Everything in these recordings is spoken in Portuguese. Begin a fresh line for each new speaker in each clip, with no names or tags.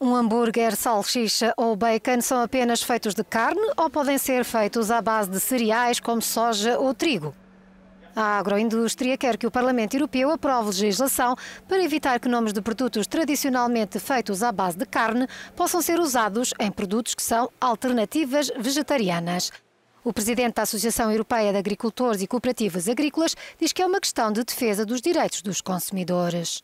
Um hambúrguer, salsicha ou bacon são apenas feitos de carne ou podem ser feitos à base de cereais como soja ou trigo. A agroindústria quer que o Parlamento Europeu aprove legislação para evitar que nomes de produtos tradicionalmente feitos à base de carne possam ser usados em produtos que são alternativas vegetarianas. O presidente da Associação Europeia de Agricultores e Cooperativas Agrícolas diz que é uma questão de defesa dos direitos dos consumidores.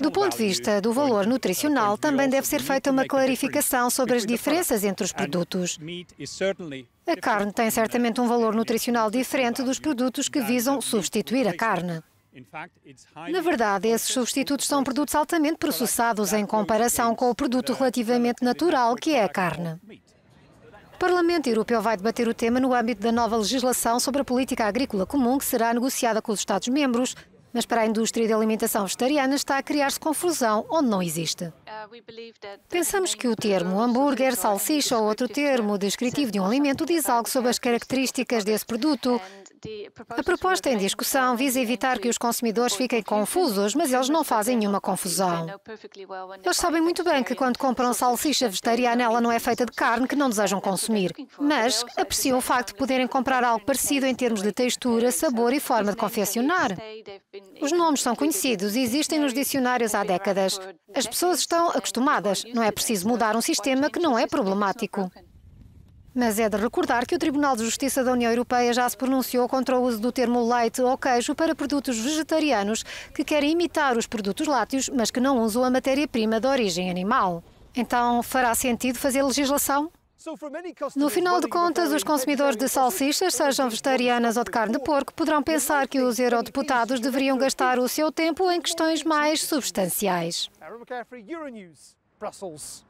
Do ponto de vista do valor nutricional, uh, também deve ser feita uma clarificação sobre as diferenças entre os produtos. A carne tem certamente um valor nutricional diferente dos produtos que visam substituir a carne. Na verdade, esses substitutos são produtos altamente processados em comparação com o produto relativamente natural que é a carne. O Parlamento Europeu vai debater o tema no âmbito da nova legislação sobre a política agrícola comum que será negociada com os Estados-membros mas para a indústria de alimentação vegetariana está a criar-se confusão onde não existe. Pensamos que o termo hambúrguer, salsicha ou outro termo descritivo de um alimento diz algo sobre as características desse produto. A proposta é em discussão visa evitar que os consumidores fiquem confusos, mas eles não fazem nenhuma confusão. Eles sabem muito bem que quando compram salsicha vegetariana, ela não é feita de carne que não desejam consumir, mas apreciam o facto de poderem comprar algo parecido em termos de textura, sabor e forma de confeccionar. Os nomes são conhecidos e existem nos dicionários há décadas. As pessoas estão acostumadas. Não é preciso mudar um sistema que não é problemático. Mas é de recordar que o Tribunal de Justiça da União Europeia já se pronunciou contra o uso do termo leite ou queijo para produtos vegetarianos que querem imitar os produtos lácteos, mas que não usam a matéria-prima de origem animal. Então, fará sentido fazer legislação? No final de contas, os consumidores de salsichas, sejam vegetarianas ou de carne de porco, poderão pensar que os eurodeputados deveriam gastar o seu tempo em questões mais substanciais. Aaron McCaffrey, Euronews, Brussels.